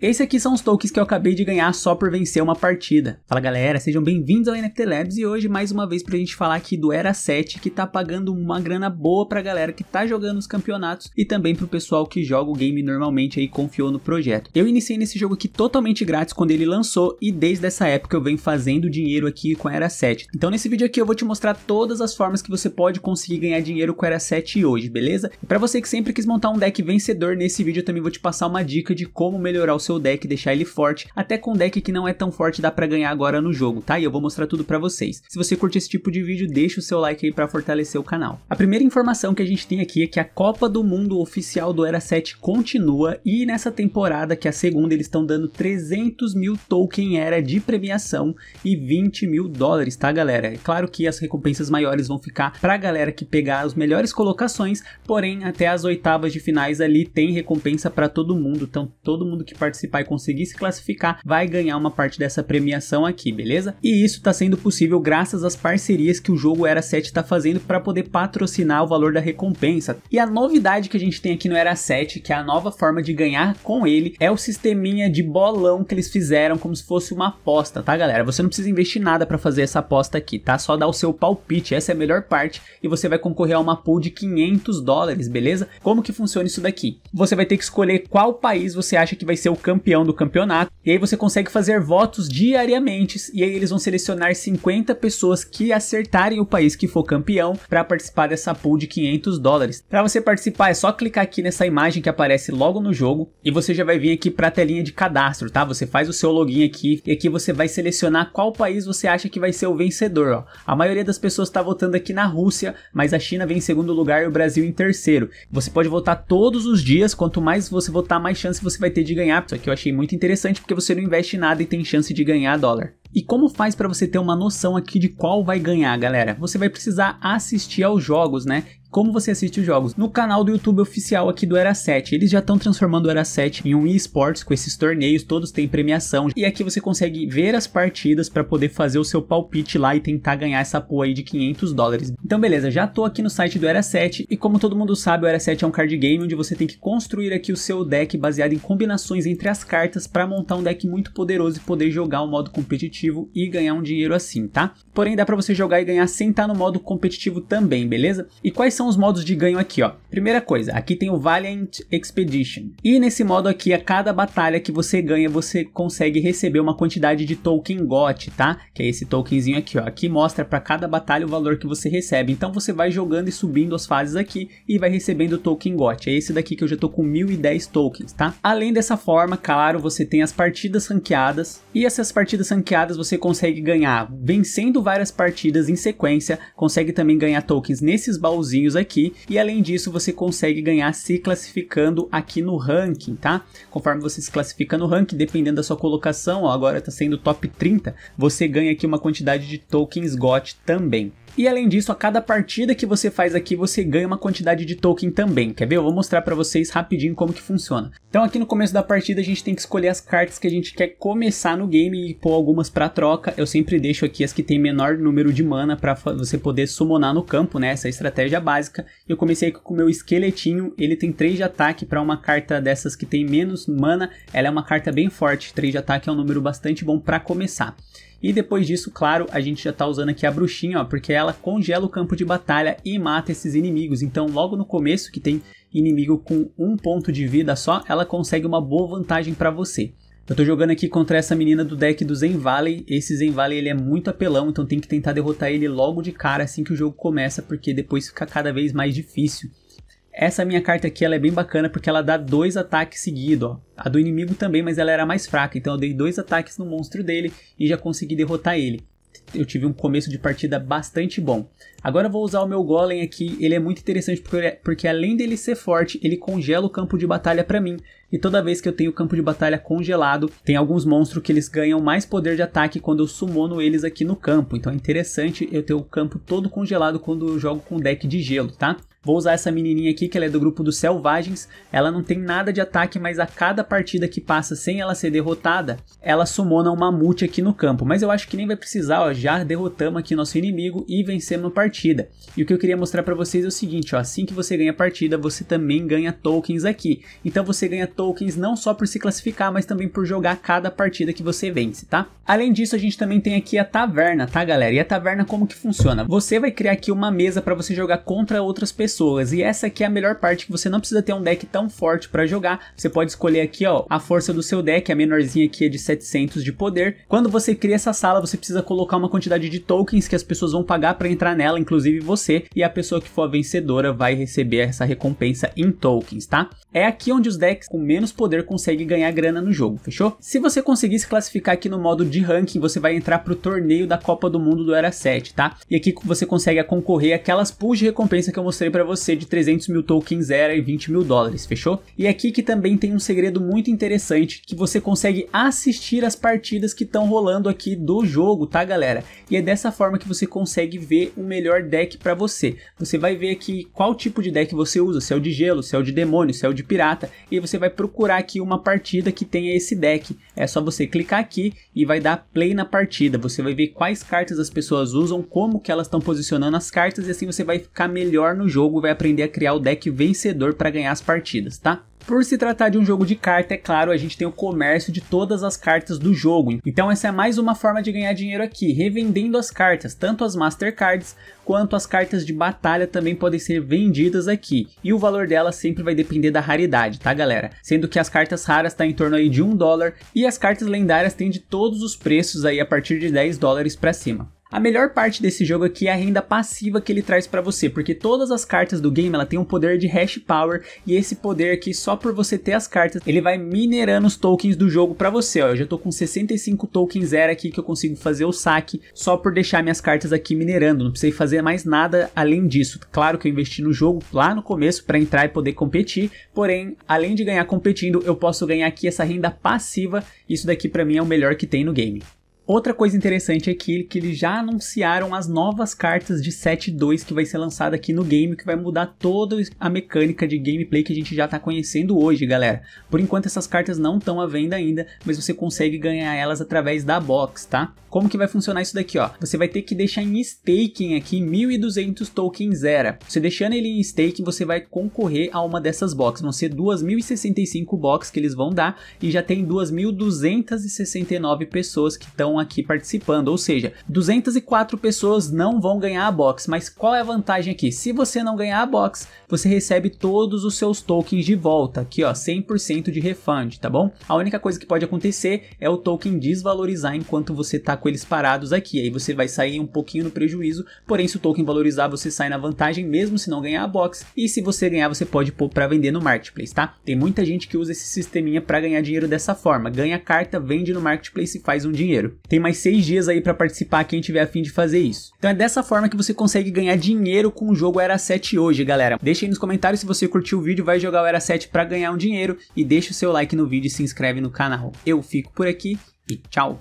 Esse aqui são os tokens que eu acabei de ganhar só por vencer uma partida. Fala galera, sejam bem-vindos ao NFT Labs e hoje mais uma vez pra gente falar aqui do Era 7 que tá pagando uma grana boa pra galera que tá jogando os campeonatos e também pro pessoal que joga o game normalmente aí confiou no projeto. Eu iniciei nesse jogo aqui totalmente grátis quando ele lançou e desde essa época eu venho fazendo dinheiro aqui com a Era 7. Então nesse vídeo aqui eu vou te mostrar todas as formas que você pode conseguir ganhar dinheiro com a Era 7 hoje, beleza? E pra você que sempre quis montar um deck vencedor, nesse vídeo eu também vou te passar uma dica de como melhorar o seu deck e deixar ele forte. Até com um deck que não é tão forte dá pra ganhar agora no jogo, tá? E eu vou mostrar tudo pra vocês. Se você curte esse tipo de vídeo, deixa o seu like aí pra fortalecer o canal. A primeira informação que a gente tem aqui é que a Copa do Mundo oficial do Era 7 continua e nessa temporada, que é a segunda, eles estão dando 300 mil token Era de premiação e 20 mil dólares, tá galera? É claro que as recompensas maiores vão ficar pra galera que pegar as melhores colocações, porém até as oitavas de finais ali tem recompensa para todo mundo, então todo mundo que participa participar e conseguir se classificar vai ganhar uma parte dessa premiação aqui, beleza? E isso está sendo possível graças às parcerias que o jogo Era 7 está fazendo para poder patrocinar o valor da recompensa. E a novidade que a gente tem aqui no Era 7, que é a nova forma de ganhar com ele, é o sisteminha de bolão que eles fizeram como se fosse uma aposta, tá galera? Você não precisa investir nada para fazer essa aposta aqui, tá? Só dá o seu palpite, essa é a melhor parte, e você vai concorrer a uma pool de 500 dólares, beleza? Como que funciona isso daqui? Você vai ter que escolher qual país você acha que vai ser o campeão do campeonato. E aí você consegue fazer votos diariamente. E aí eles vão selecionar 50 pessoas que acertarem o país que for campeão para participar dessa pool de 500 dólares. Para você participar é só clicar aqui nessa imagem que aparece logo no jogo e você já vai vir aqui para a telinha de cadastro, tá? Você faz o seu login aqui e aqui você vai selecionar qual país você acha que vai ser o vencedor. Ó. A maioria das pessoas está votando aqui na Rússia, mas a China vem em segundo lugar e o Brasil em terceiro. Você pode votar todos os dias, quanto mais você votar, mais chance você vai ter de ganhar que aqui eu achei muito interessante porque você não investe nada e tem chance de ganhar dólar. E como faz para você ter uma noção aqui de qual vai ganhar, galera? Você vai precisar assistir aos jogos, né? como você assiste os jogos. No canal do YouTube oficial aqui do Era 7, eles já estão transformando o Era 7 em um eSports com esses torneios, todos têm premiação. E aqui você consegue ver as partidas para poder fazer o seu palpite lá e tentar ganhar essa porra aí de 500 dólares. Então beleza, já tô aqui no site do Era 7 e como todo mundo sabe, o Era 7 é um card game onde você tem que construir aqui o seu deck baseado em combinações entre as cartas para montar um deck muito poderoso e poder jogar o um modo competitivo e ganhar um dinheiro assim, tá? Porém dá para você jogar e ganhar sem estar tá no modo competitivo também, beleza? E quais são são os modos de ganho aqui, ó. Primeira coisa, aqui tem o Valiant Expedition. E nesse modo aqui, a cada batalha que você ganha, você consegue receber uma quantidade de token GOT, tá? Que é esse tokenzinho aqui, ó. Aqui mostra para cada batalha o valor que você recebe. Então você vai jogando e subindo as fases aqui e vai recebendo token GOT. É esse daqui que eu já tô com 1010 tokens, tá? Além dessa forma, claro, você tem as partidas ranqueadas. E essas partidas ranqueadas você consegue ganhar vencendo várias partidas em sequência. Consegue também ganhar tokens nesses baúzinhos aqui. E além disso, você consegue ganhar se classificando aqui no ranking, tá? Conforme você se classifica no ranking, dependendo da sua colocação, ó, agora está sendo top 30, você ganha aqui uma quantidade de tokens GOT também. E além disso, a cada partida que você faz aqui, você ganha uma quantidade de token também. Quer ver? Eu vou mostrar para vocês rapidinho como que funciona. Então aqui no começo da partida, a gente tem que escolher as cartas que a gente quer começar no game e pôr algumas para troca. Eu sempre deixo aqui as que tem menor número de mana para você poder summonar no campo, né? Essa é estratégia básica. Eu comecei aqui com o meu esqueletinho, ele tem 3 de ataque para uma carta dessas que tem menos mana. Ela é uma carta bem forte, 3 de ataque é um número bastante bom para começar. E depois disso, claro, a gente já tá usando aqui a bruxinha, ó, porque ela congela o campo de batalha e mata esses inimigos. Então, logo no começo, que tem inimigo com um ponto de vida só, ela consegue uma boa vantagem para você. Eu tô jogando aqui contra essa menina do deck do Zen Valley. Esse Zen Valley ele é muito apelão, então tem que tentar derrotar ele logo de cara assim que o jogo começa, porque depois fica cada vez mais difícil. Essa minha carta aqui ela é bem bacana porque ela dá dois ataques seguidos, ó. A do inimigo também, mas ela era mais fraca, então eu dei dois ataques no monstro dele e já consegui derrotar ele eu tive um começo de partida bastante bom. Agora eu vou usar o meu Golem aqui, ele é muito interessante porque, é, porque além dele ser forte, ele congela o campo de batalha para mim e toda vez que eu tenho o campo de batalha congelado, tem alguns monstros que eles ganham mais poder de ataque quando eu summono eles aqui no campo. Então é interessante eu ter o campo todo congelado quando eu jogo com deck de gelo, tá? Vou usar essa menininha aqui, que ela é do grupo dos Selvagens. Ela não tem nada de ataque, mas a cada partida que passa sem ela ser derrotada, ela sumona um mamute aqui no campo. Mas eu acho que nem vai precisar, ó, já derrotamos aqui nosso inimigo e vencemos a partida. E o que eu queria mostrar para vocês é o seguinte, ó, assim que você ganha a partida, você também ganha tokens aqui. Então você ganha tokens tokens não só por se classificar, mas também por jogar cada partida que você vence, tá? Além disso, a gente também tem aqui a taverna, tá galera? E a taverna como que funciona? Você vai criar aqui uma mesa para você jogar contra outras pessoas, e essa aqui é a melhor parte que você não precisa ter um deck tão forte para jogar. Você pode escolher aqui, ó, a força do seu deck, a menorzinha aqui é de 700 de poder. Quando você cria essa sala, você precisa colocar uma quantidade de tokens que as pessoas vão pagar para entrar nela, inclusive você, e a pessoa que for a vencedora vai receber essa recompensa em tokens, tá? É aqui onde os decks com menos poder consegue ganhar grana no jogo, fechou? Se você conseguir se classificar aqui no modo de ranking, você vai entrar pro torneio da Copa do Mundo do Era 7, tá? E aqui você consegue concorrer aquelas pools de recompensa que eu mostrei para você de 300 mil tokens era e 20 mil dólares, fechou? E aqui que também tem um segredo muito interessante, que você consegue assistir as partidas que estão rolando aqui do jogo, tá galera? E é dessa forma que você consegue ver o melhor deck para você. Você vai ver aqui qual tipo de deck você usa, se é o de gelo, se é o de demônio, se é o de pirata, e você vai procurar aqui uma partida que tenha esse deck. É só você clicar aqui e vai dar play na partida. Você vai ver quais cartas as pessoas usam, como que elas estão posicionando as cartas e assim você vai ficar melhor no jogo, vai aprender a criar o deck vencedor para ganhar as partidas, tá? Por se tratar de um jogo de carta, é claro, a gente tem o comércio de todas as cartas do jogo. Então essa é mais uma forma de ganhar dinheiro aqui, revendendo as cartas, tanto as Mastercards quanto as cartas de batalha também podem ser vendidas aqui. E o valor dela sempre vai depender da raridade, tá galera? Sendo que as cartas raras tá em torno aí de 1 dólar e as cartas lendárias têm de todos os preços aí a partir de 10 dólares para cima. A melhor parte desse jogo aqui é a renda passiva que ele traz para você, porque todas as cartas do game ela tem um poder de hash power e esse poder aqui só por você ter as cartas, ele vai minerando os tokens do jogo para você, ó. Eu já tô com 65 tokens era aqui que eu consigo fazer o saque só por deixar minhas cartas aqui minerando, não precisei fazer mais nada além disso. Claro que eu investi no jogo lá no começo para entrar e poder competir, porém, além de ganhar competindo, eu posso ganhar aqui essa renda passiva. Isso daqui para mim é o melhor que tem no game. Outra coisa interessante aqui é que eles já anunciaram as novas cartas de 7-2 que vai ser lançada aqui no game, que vai mudar toda a mecânica de gameplay que a gente já está conhecendo hoje, galera. Por enquanto essas cartas não estão à venda ainda, mas você consegue ganhar elas através da box, tá? Como que vai funcionar isso daqui, ó? Você vai ter que deixar em staking aqui 1.200 tokens era. Você deixando ele em stake, você vai concorrer a uma dessas boxes. Vão ser 2.065 boxes que eles vão dar e já tem 2.269 pessoas que estão aqui participando, ou seja, 204 pessoas não vão ganhar a box, mas qual é a vantagem aqui? Se você não ganhar a box, você recebe todos os seus tokens de volta, aqui ó, 100% de refund, tá bom? A única coisa que pode acontecer é o token desvalorizar enquanto você tá com eles parados aqui, aí você vai sair um pouquinho no prejuízo, porém se o token valorizar, você sai na vantagem mesmo se não ganhar a box, e se você ganhar, você pode pôr para vender no marketplace, tá? Tem muita gente que usa esse sisteminha para ganhar dinheiro dessa forma, ganha carta, vende no marketplace e faz um dinheiro. Tem mais seis dias aí para participar quem tiver afim de fazer isso. Então é dessa forma que você consegue ganhar dinheiro com o jogo Era 7 hoje, galera. Deixa aí nos comentários se você curtiu o vídeo, vai jogar o Era 7 para ganhar um dinheiro e deixa o seu like no vídeo e se inscreve no canal. Eu fico por aqui e tchau!